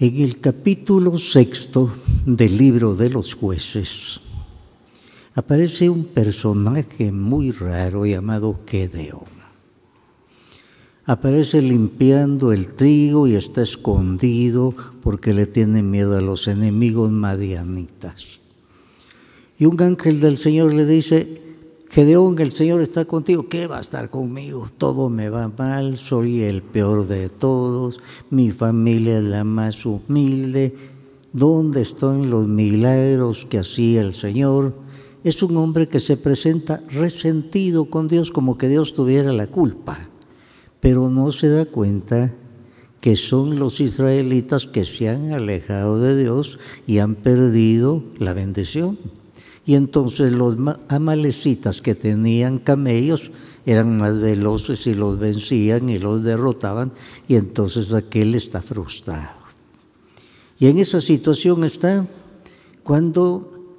En el capítulo sexto del libro de los jueces aparece un personaje muy raro llamado Gedeón. Aparece limpiando el trigo y está escondido porque le tiene miedo a los enemigos madianitas. Y un ángel del Señor le dice, Gedeón, el Señor está contigo. ¿Qué va a estar conmigo? Todo me va mal, soy el peor de todos, mi familia es la más humilde. ¿Dónde están los milagros que hacía el Señor? Es un hombre que se presenta resentido con Dios, como que Dios tuviera la culpa, pero no se da cuenta que son los israelitas que se han alejado de Dios y han perdido la bendición. Y entonces los amalecitas que tenían camellos eran más veloces y los vencían y los derrotaban, y entonces aquel está frustrado. Y en esa situación está cuando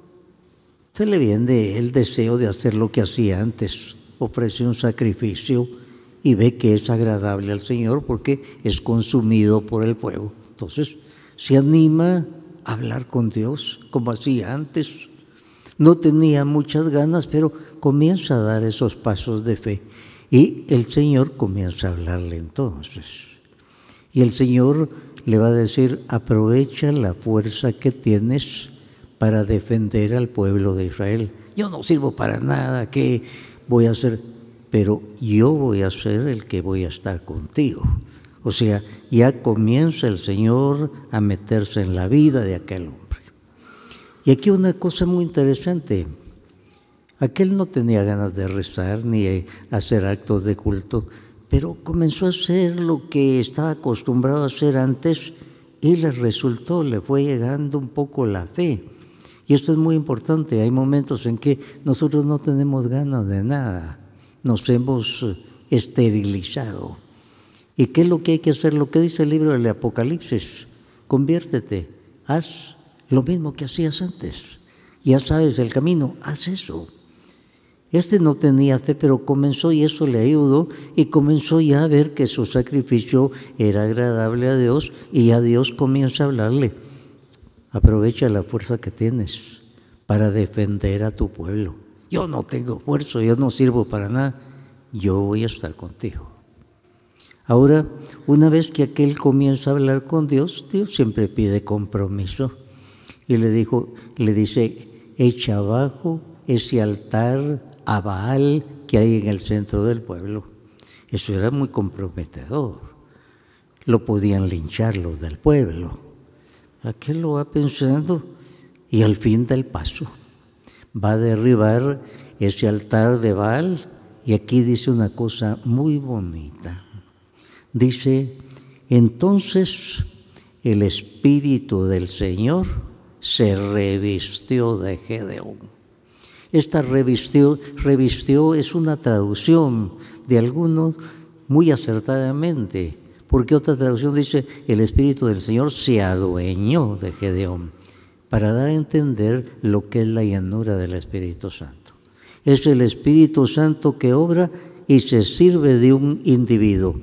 se le viene el deseo de hacer lo que hacía antes, ofrece un sacrificio y ve que es agradable al Señor porque es consumido por el fuego. Entonces se anima a hablar con Dios como hacía antes no tenía muchas ganas, pero comienza a dar esos pasos de fe. Y el Señor comienza a hablarle entonces. Y el Señor le va a decir, aprovecha la fuerza que tienes para defender al pueblo de Israel. Yo no sirvo para nada, ¿qué voy a hacer? Pero yo voy a ser el que voy a estar contigo. O sea, ya comienza el Señor a meterse en la vida de aquel hombre. Y aquí una cosa muy interesante. Aquel no tenía ganas de rezar ni hacer actos de culto, pero comenzó a hacer lo que estaba acostumbrado a hacer antes y le resultó, le fue llegando un poco la fe. Y esto es muy importante. Hay momentos en que nosotros no tenemos ganas de nada. Nos hemos eh, esterilizado. ¿Y qué es lo que hay que hacer? Lo que dice el libro del Apocalipsis. Conviértete, haz lo mismo que hacías antes. Ya sabes el camino, haz eso. Este no tenía fe, pero comenzó y eso le ayudó y comenzó ya a ver que su sacrificio era agradable a Dios y a Dios comienza a hablarle. Aprovecha la fuerza que tienes para defender a tu pueblo. Yo no tengo fuerza, yo no sirvo para nada. Yo voy a estar contigo. Ahora, una vez que aquel comienza a hablar con Dios, Dios siempre pide compromiso y le, dijo, le dice, echa abajo ese altar a Baal que hay en el centro del pueblo. Eso era muy comprometedor. Lo podían linchar los del pueblo. ¿A qué lo va pensando y al fin del paso va a derribar ese altar de Baal y aquí dice una cosa muy bonita. Dice, entonces el Espíritu del Señor se revistió de Gedeón. Esta revistió, es una traducción de algunos muy acertadamente, porque otra traducción dice, el Espíritu del Señor se adueñó de Gedeón, para dar a entender lo que es la llanura del Espíritu Santo. Es el Espíritu Santo que obra y se sirve de un individuo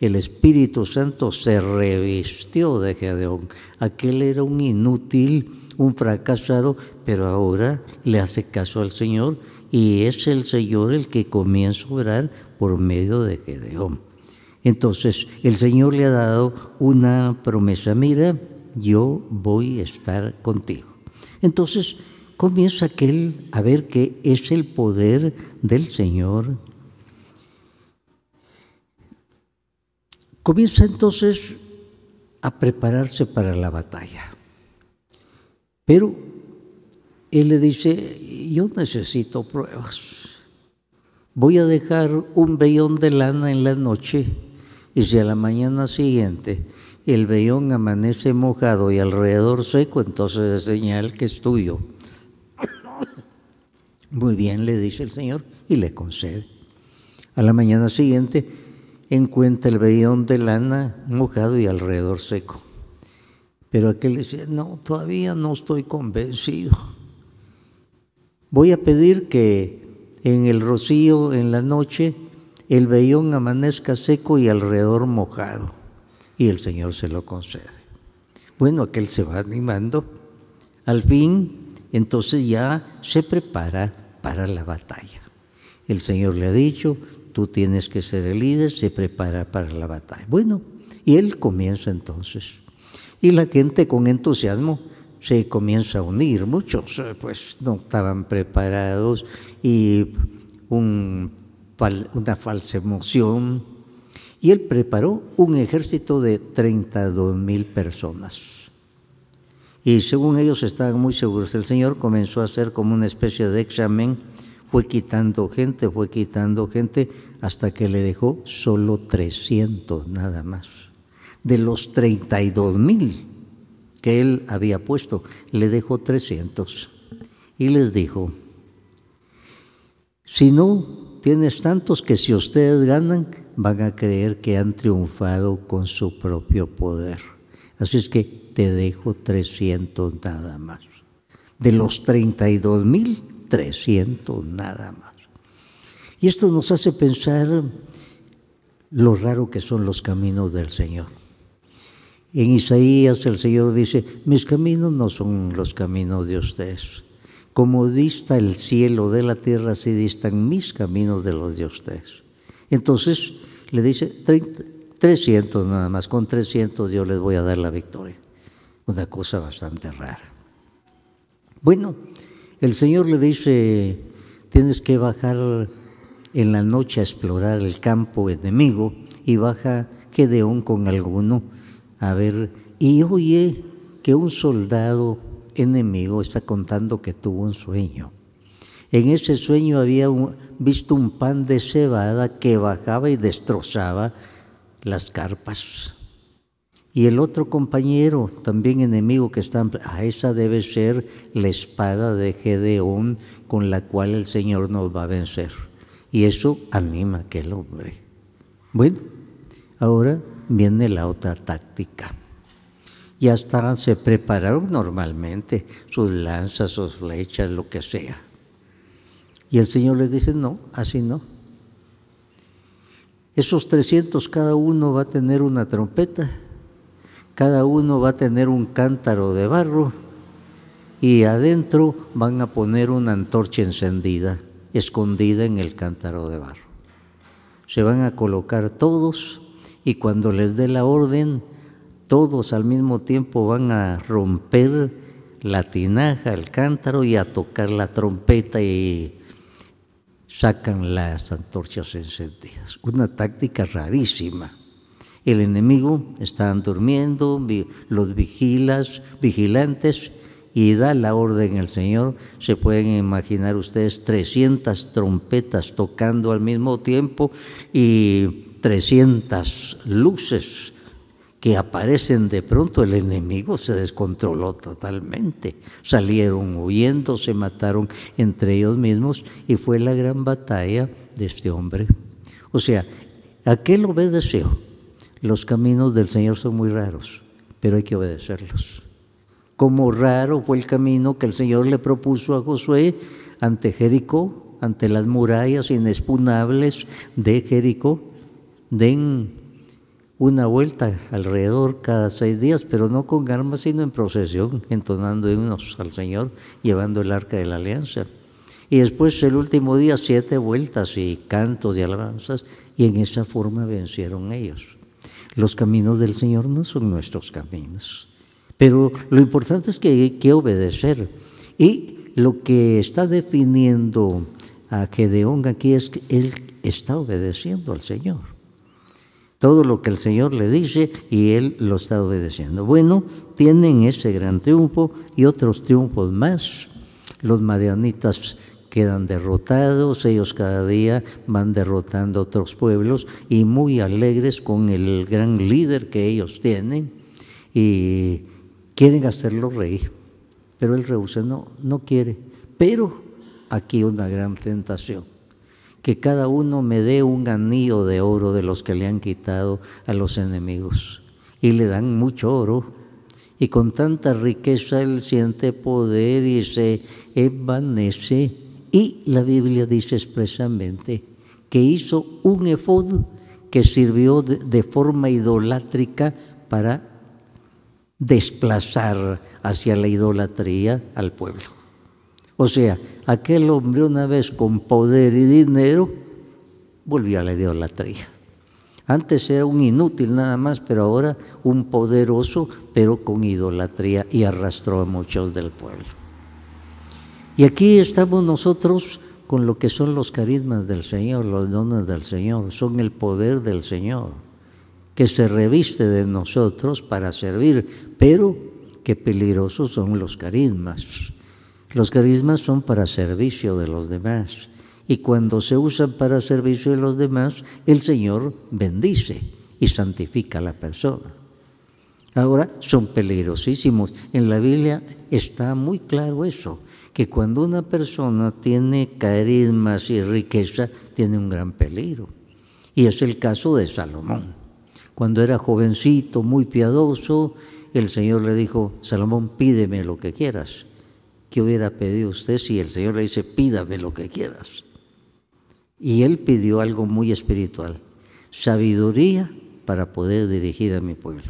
el Espíritu Santo se revistió de Gedeón. Aquel era un inútil, un fracasado, pero ahora le hace caso al Señor y es el Señor el que comienza a orar por medio de Gedeón. Entonces, el Señor le ha dado una promesa, mira, yo voy a estar contigo. Entonces, comienza aquel a ver que es el poder del Señor Comienza entonces a prepararse para la batalla. Pero él le dice, yo necesito pruebas. Voy a dejar un vellón de lana en la noche y si a la mañana siguiente el vellón amanece mojado y alrededor seco, entonces es señal que es tuyo. Muy bien, le dice el Señor y le concede. A la mañana siguiente encuentra el vellón de lana mojado y alrededor seco. Pero aquel dice: no, todavía no estoy convencido. Voy a pedir que en el rocío, en la noche, el vellón amanezca seco y alrededor mojado. Y el Señor se lo concede. Bueno, aquel se va animando. Al fin, entonces ya se prepara para la batalla el Señor le ha dicho, tú tienes que ser el líder, se prepara para la batalla. Bueno, y él comienza entonces. Y la gente con entusiasmo se comienza a unir, muchos eh, pues no estaban preparados y una falsa emoción. Y él preparó un ejército de 32 mil personas. Y según ellos estaban muy seguros, el Señor comenzó a hacer como una especie de examen fue quitando gente, fue quitando gente, hasta que le dejó solo 300 nada más. De los 32 mil que él había puesto, le dejó 300. Y les dijo, si no tienes tantos que si ustedes ganan, van a creer que han triunfado con su propio poder. Así es que te dejo 300 nada más. De los 32.000. mil 300 nada más. Y esto nos hace pensar lo raro que son los caminos del Señor. En Isaías el Señor dice, mis caminos no son los caminos de ustedes. Como dista el cielo de la tierra, así distan mis caminos de los de ustedes. Entonces le dice, 300 nada más, con 300 yo les voy a dar la victoria. Una cosa bastante rara. Bueno, el Señor le dice, tienes que bajar en la noche a explorar el campo enemigo y baja Gedeón con alguno a ver. Y oye que un soldado enemigo está contando que tuvo un sueño. En ese sueño había visto un pan de cebada que bajaba y destrozaba las carpas y el otro compañero, también enemigo que está, a ah, esa debe ser la espada de Gedeón con la cual el Señor nos va a vencer. Y eso anima a aquel hombre. Bueno, ahora viene la otra táctica. Ya hasta se prepararon normalmente sus lanzas, sus flechas, lo que sea. Y el Señor les dice, no, así no. Esos 300 cada uno va a tener una trompeta cada uno va a tener un cántaro de barro y adentro van a poner una antorcha encendida, escondida en el cántaro de barro. Se van a colocar todos y cuando les dé la orden, todos al mismo tiempo van a romper la tinaja, el cántaro y a tocar la trompeta y sacan las antorchas encendidas. Una táctica rarísima el enemigo está durmiendo, los vigilas, vigilantes, y da la orden el Señor. Se pueden imaginar ustedes 300 trompetas tocando al mismo tiempo y 300 luces que aparecen de pronto, el enemigo se descontroló totalmente. Salieron huyendo, se mataron entre ellos mismos y fue la gran batalla de este hombre. O sea, aquel obedeció los caminos del Señor son muy raros, pero hay que obedecerlos. Como raro fue el camino que el Señor le propuso a Josué ante Jericó, ante las murallas inexpugnables de Jericó. Den una vuelta alrededor cada seis días, pero no con armas, sino en procesión, entonando himnos al Señor, llevando el arca de la alianza. Y después el último día siete vueltas y cantos de alabanzas, y en esa forma vencieron ellos. Los caminos del Señor no son nuestros caminos. Pero lo importante es que hay que obedecer. Y lo que está definiendo a Gedeón aquí es que él está obedeciendo al Señor. Todo lo que el Señor le dice y él lo está obedeciendo. Bueno, tienen ese gran triunfo y otros triunfos más. Los Marianitas quedan derrotados, ellos cada día van derrotando otros pueblos y muy alegres con el gran líder que ellos tienen y quieren hacerlo reír. Pero él rehúsa, no, no quiere. Pero aquí una gran tentación, que cada uno me dé un anillo de oro de los que le han quitado a los enemigos. Y le dan mucho oro, y con tanta riqueza él siente poder y se evanece. Y la Biblia dice expresamente que hizo un efod que sirvió de, de forma idolátrica para desplazar hacia la idolatría al pueblo. O sea, aquel hombre una vez con poder y dinero volvió a la idolatría. Antes era un inútil nada más, pero ahora un poderoso, pero con idolatría y arrastró a muchos del pueblo. Y aquí estamos nosotros con lo que son los carismas del Señor, los dones del Señor, son el poder del Señor, que se reviste de nosotros para servir, pero qué peligrosos son los carismas. Los carismas son para servicio de los demás y cuando se usan para servicio de los demás, el Señor bendice y santifica a la persona. Ahora, son peligrosísimos. En la Biblia está muy claro eso que cuando una persona tiene carismas y riqueza, tiene un gran peligro. Y es el caso de Salomón. Cuando era jovencito, muy piadoso, el Señor le dijo, Salomón, pídeme lo que quieras. ¿Qué hubiera pedido usted si el Señor le dice, pídame lo que quieras? Y él pidió algo muy espiritual, sabiduría para poder dirigir a mi pueblo.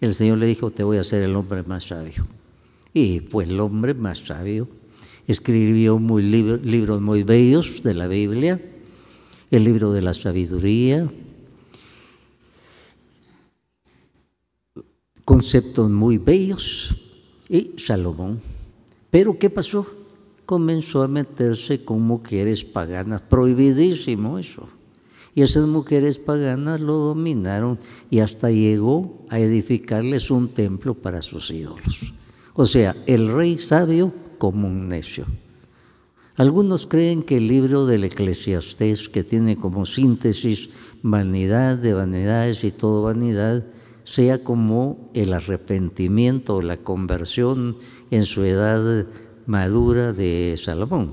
El Señor le dijo, te voy a hacer el hombre más sabio. Y pues el hombre más sabio Escribió muy libros muy bellos de la Biblia, el libro de la sabiduría, conceptos muy bellos y Salomón. Pero ¿qué pasó? Comenzó a meterse con mujeres paganas, prohibidísimo eso. Y esas mujeres paganas lo dominaron y hasta llegó a edificarles un templo para sus ídolos. O sea, el rey sabio como un necio. Algunos creen que el libro del eclesiastés, que tiene como síntesis vanidad de vanidades y todo vanidad, sea como el arrepentimiento o la conversión en su edad madura de Salomón.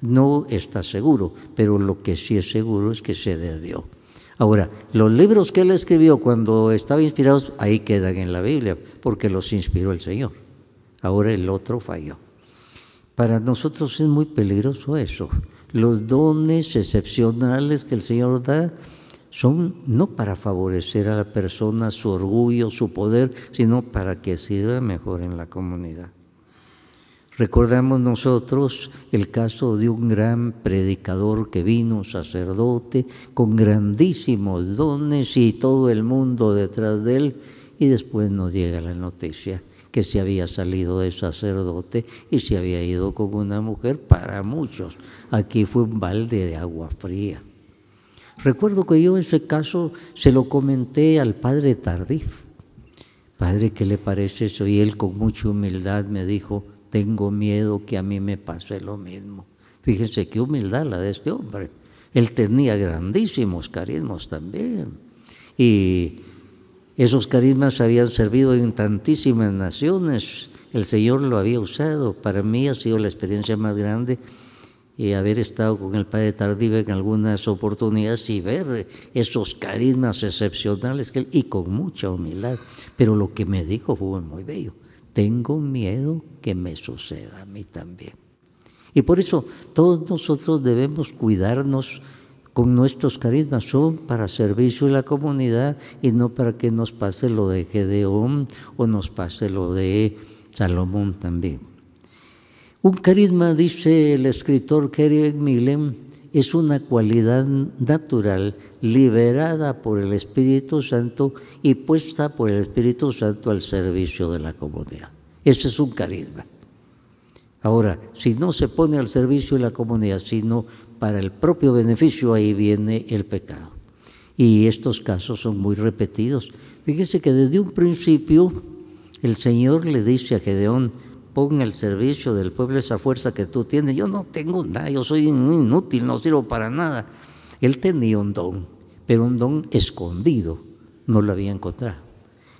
No está seguro, pero lo que sí es seguro es que se debió Ahora, los libros que él escribió cuando estaba inspirado, ahí quedan en la Biblia, porque los inspiró el Señor ahora el otro falló. Para nosotros es muy peligroso eso. Los dones excepcionales que el Señor da son no para favorecer a la persona, su orgullo, su poder, sino para que sirva mejor en la comunidad. Recordamos nosotros el caso de un gran predicador que vino, sacerdote, con grandísimos dones y todo el mundo detrás de él, y después nos llega la noticia que se había salido de sacerdote y se había ido con una mujer para muchos. Aquí fue un balde de agua fría. Recuerdo que yo en ese caso se lo comenté al padre Tardif. Padre, ¿qué le parece eso? Y él con mucha humildad me dijo, tengo miedo que a mí me pase lo mismo. Fíjense qué humildad la de este hombre. Él tenía grandísimos carismos también. Y esos carismas habían servido en tantísimas naciones. El Señor lo había usado. Para mí ha sido la experiencia más grande y eh, haber estado con el Padre Tardive en algunas oportunidades y ver esos carismas excepcionales que él, y con mucha humildad. Pero lo que me dijo fue muy bello. Tengo miedo que me suceda a mí también. Y por eso todos nosotros debemos cuidarnos con nuestros carismas son para servicio de la comunidad y no para que nos pase lo de Gedeón o nos pase lo de Salomón también. Un carisma, dice el escritor Kerry Millen, es una cualidad natural liberada por el Espíritu Santo y puesta por el Espíritu Santo al servicio de la comunidad. Ese es un carisma. Ahora, si no se pone al servicio de la comunidad, sino para el propio beneficio, ahí viene el pecado. Y estos casos son muy repetidos. Fíjese que desde un principio el Señor le dice a Gedeón, pon el servicio del pueblo esa fuerza que tú tienes. Yo no tengo nada, yo soy inútil, no sirvo para nada. Él tenía un don, pero un don escondido, no lo había encontrado.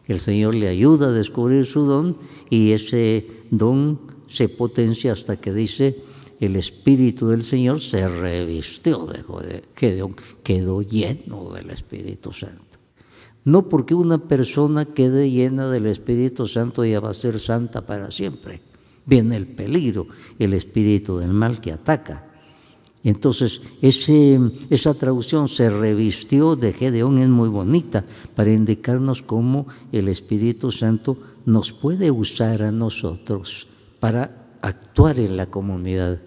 El Señor le ayuda a descubrir su don y ese don se potencia hasta que dice, el Espíritu del Señor se revistió de Gedeón, quedó lleno del Espíritu Santo. No porque una persona quede llena del Espíritu Santo ya va a ser santa para siempre. Viene el peligro, el espíritu del mal que ataca. Entonces, esa traducción se revistió de Gedeón es muy bonita para indicarnos cómo el Espíritu Santo nos puede usar a nosotros para actuar en la comunidad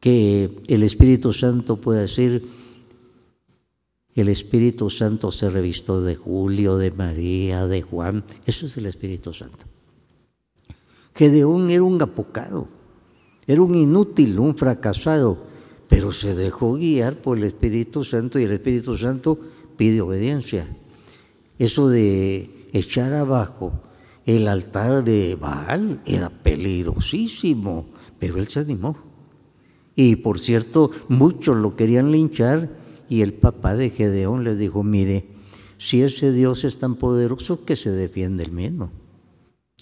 que el Espíritu Santo pueda decir, el Espíritu Santo se revistó de Julio, de María, de Juan. Eso es el Espíritu Santo. Gedeón era un apocado, era un inútil, un fracasado, pero se dejó guiar por el Espíritu Santo y el Espíritu Santo pide obediencia. Eso de echar abajo el altar de Baal era peligrosísimo, pero él se animó. Y por cierto, muchos lo querían linchar y el papá de Gedeón les dijo, mire, si ese Dios es tan poderoso, que se defiende el mismo,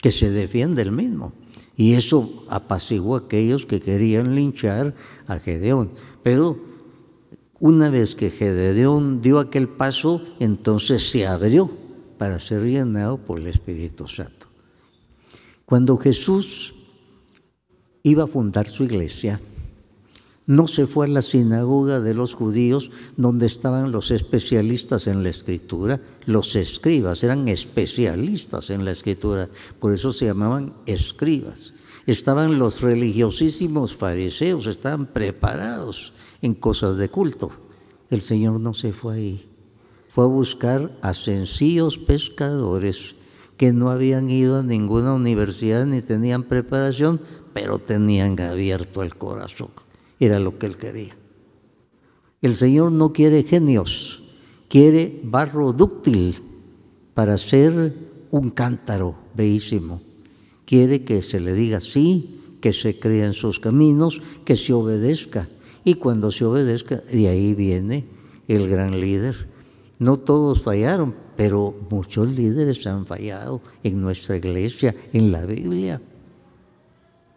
que se defiende el mismo. Y eso apaciguó a aquellos que querían linchar a Gedeón. Pero una vez que Gedeón dio aquel paso, entonces se abrió para ser llenado por el Espíritu Santo. Cuando Jesús iba a fundar su iglesia, no se fue a la sinagoga de los judíos donde estaban los especialistas en la escritura, los escribas, eran especialistas en la escritura, por eso se llamaban escribas. Estaban los religiosísimos fariseos, estaban preparados en cosas de culto. El Señor no se fue ahí, fue a buscar a sencillos pescadores que no habían ido a ninguna universidad ni tenían preparación, pero tenían abierto el corazón. Era lo que él quería. El Señor no quiere genios, quiere barro dúctil para ser un cántaro bellísimo. Quiere que se le diga sí, que se crea en sus caminos, que se obedezca. Y cuando se obedezca, de ahí viene el gran líder. No todos fallaron, pero muchos líderes han fallado en nuestra iglesia, en la Biblia.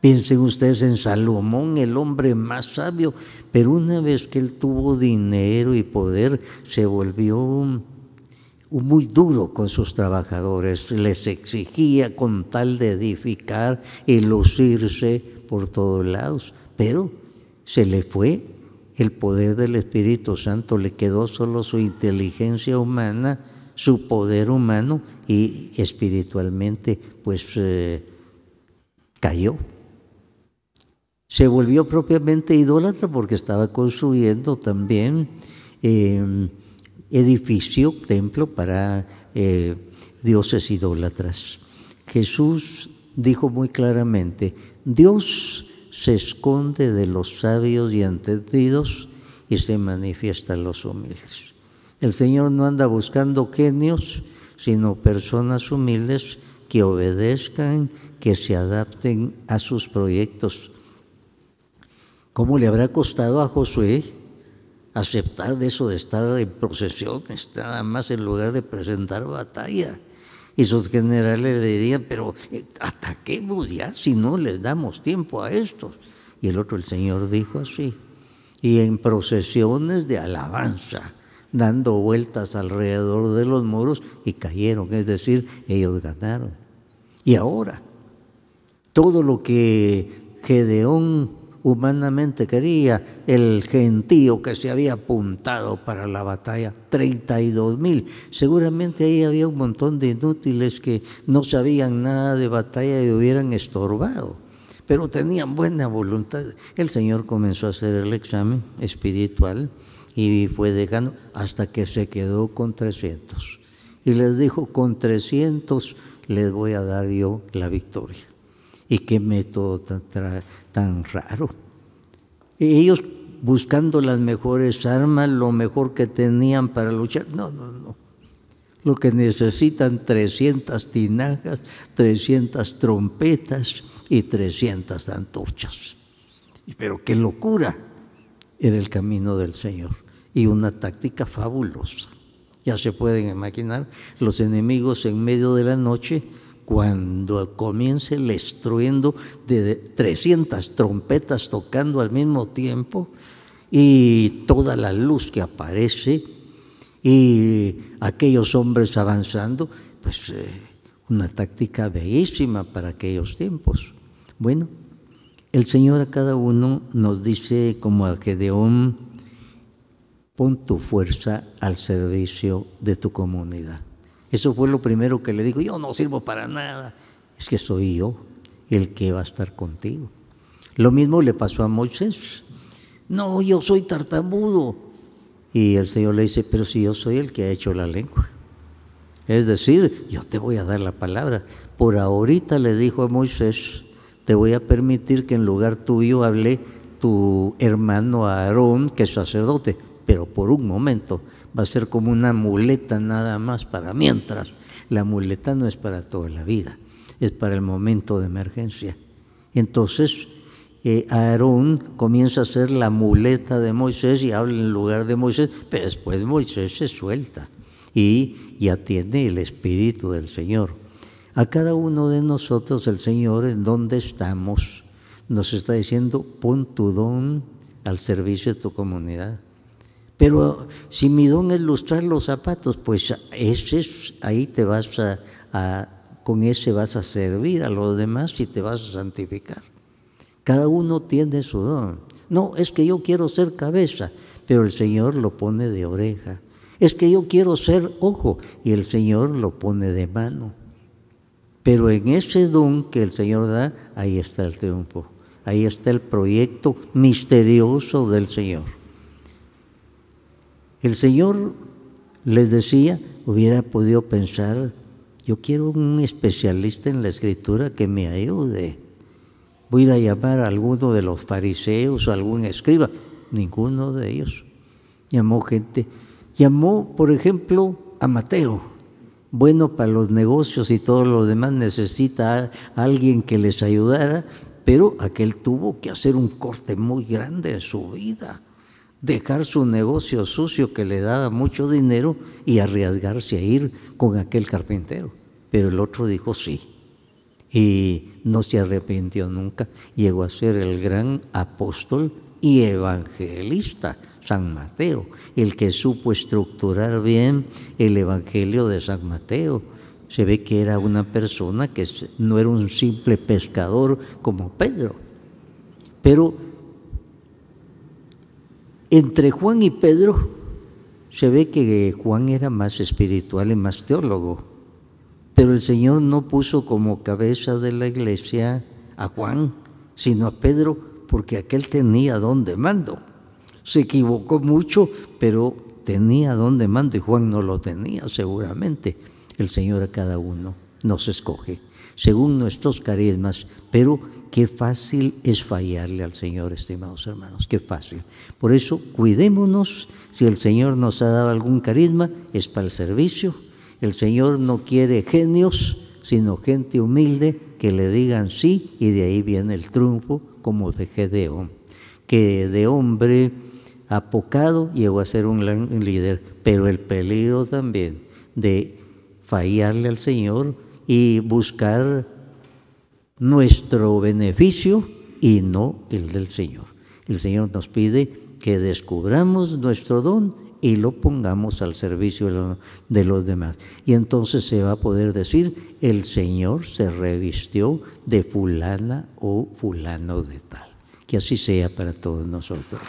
Piensen ustedes en Salomón, el hombre más sabio, pero una vez que él tuvo dinero y poder, se volvió muy duro con sus trabajadores, les exigía con tal de edificar y lucirse por todos lados, pero se le fue el poder del Espíritu Santo, le quedó solo su inteligencia humana, su poder humano y espiritualmente pues eh, cayó se volvió propiamente idólatra porque estaba construyendo también eh, edificio, templo para eh, dioses idólatras. Jesús dijo muy claramente, Dios se esconde de los sabios y entendidos y se manifiesta a los humildes. El Señor no anda buscando genios, sino personas humildes que obedezcan, que se adapten a sus proyectos ¿Cómo le habrá costado a Josué aceptar de eso de estar en procesiones, nada más en lugar de presentar batalla? Y sus generales le dirían, pero eh, ataquemos ya, si no les damos tiempo a estos. Y el otro, el Señor dijo así, y en procesiones de alabanza, dando vueltas alrededor de los moros y cayeron, es decir, ellos ganaron. Y ahora, todo lo que Gedeón humanamente quería el gentío que se había apuntado para la batalla, 32 mil. Seguramente ahí había un montón de inútiles que no sabían nada de batalla y hubieran estorbado, pero tenían buena voluntad. El Señor comenzó a hacer el examen espiritual y fue dejando hasta que se quedó con 300. Y les dijo, con 300 les voy a dar yo la victoria y qué método tan, raro. Ellos buscando las mejores armas, lo mejor que tenían para luchar. No, no, no. Lo que necesitan 300 tinajas, 300 trompetas y 300 antorchas. Pero qué locura era el camino del Señor y una táctica fabulosa. Ya se pueden imaginar los enemigos en medio de la noche cuando comience el estruendo de 300 trompetas tocando al mismo tiempo y toda la luz que aparece y aquellos hombres avanzando, pues eh, una táctica bellísima para aquellos tiempos. Bueno, el Señor a cada uno nos dice como al Gedeón, pon tu fuerza al servicio de tu comunidad. Eso fue lo primero que le dijo, yo no sirvo para nada, es que soy yo el que va a estar contigo. Lo mismo le pasó a Moisés, no, yo soy tartamudo. Y el Señor le dice, pero si yo soy el que ha hecho la lengua. Es decir, yo te voy a dar la palabra. Por ahorita le dijo a Moisés, te voy a permitir que en lugar tuyo hable tu hermano Aarón, que es sacerdote, pero por un momento va a ser como una muleta nada más para mientras. La muleta no es para toda la vida, es para el momento de emergencia. Entonces, eh, Aarón comienza a ser la muleta de Moisés y habla en lugar de Moisés, pero después Moisés se suelta y ya tiene el Espíritu del Señor. A cada uno de nosotros el Señor, en donde estamos, nos está diciendo, pon tu don al servicio de tu comunidad. Pero si mi don es lustrar los zapatos, pues ese ahí te vas a, a, con ese vas a servir a los demás y te vas a santificar. Cada uno tiene su don. No, es que yo quiero ser cabeza, pero el Señor lo pone de oreja. Es que yo quiero ser ojo y el Señor lo pone de mano. Pero en ese don que el Señor da, ahí está el triunfo, ahí está el proyecto misterioso del Señor. El Señor les decía, hubiera podido pensar, yo quiero un especialista en la escritura que me ayude. Voy a llamar a alguno de los fariseos o algún escriba. Ninguno de ellos. Llamó gente. Llamó, por ejemplo, a Mateo. Bueno para los negocios y todo lo demás, necesita alguien que les ayudara, pero aquel tuvo que hacer un corte muy grande en su vida dejar su negocio sucio que le daba mucho dinero y arriesgarse a ir con aquel carpintero. Pero el otro dijo sí y no se arrepintió nunca. Llegó a ser el gran apóstol y evangelista, San Mateo, el que supo estructurar bien el Evangelio de San Mateo. Se ve que era una persona que no era un simple pescador como Pedro, pero entre Juan y Pedro se ve que Juan era más espiritual y más teólogo, pero el Señor no puso como cabeza de la iglesia a Juan, sino a Pedro, porque aquel tenía don de mando. Se equivocó mucho, pero tenía don de mando y Juan no lo tenía seguramente. El Señor a cada uno nos escoge según nuestros carismas, pero Qué fácil es fallarle al Señor, estimados hermanos, qué fácil. Por eso cuidémonos, si el Señor nos ha dado algún carisma, es para el servicio. El Señor no quiere genios, sino gente humilde que le digan sí y de ahí viene el triunfo como de Gedeón, que de hombre apocado llegó a ser un líder, pero el peligro también de fallarle al Señor y buscar nuestro beneficio y no el del Señor. El Señor nos pide que descubramos nuestro don y lo pongamos al servicio de los demás. Y entonces se va a poder decir, el Señor se revistió de fulana o fulano de tal. Que así sea para todos nosotros.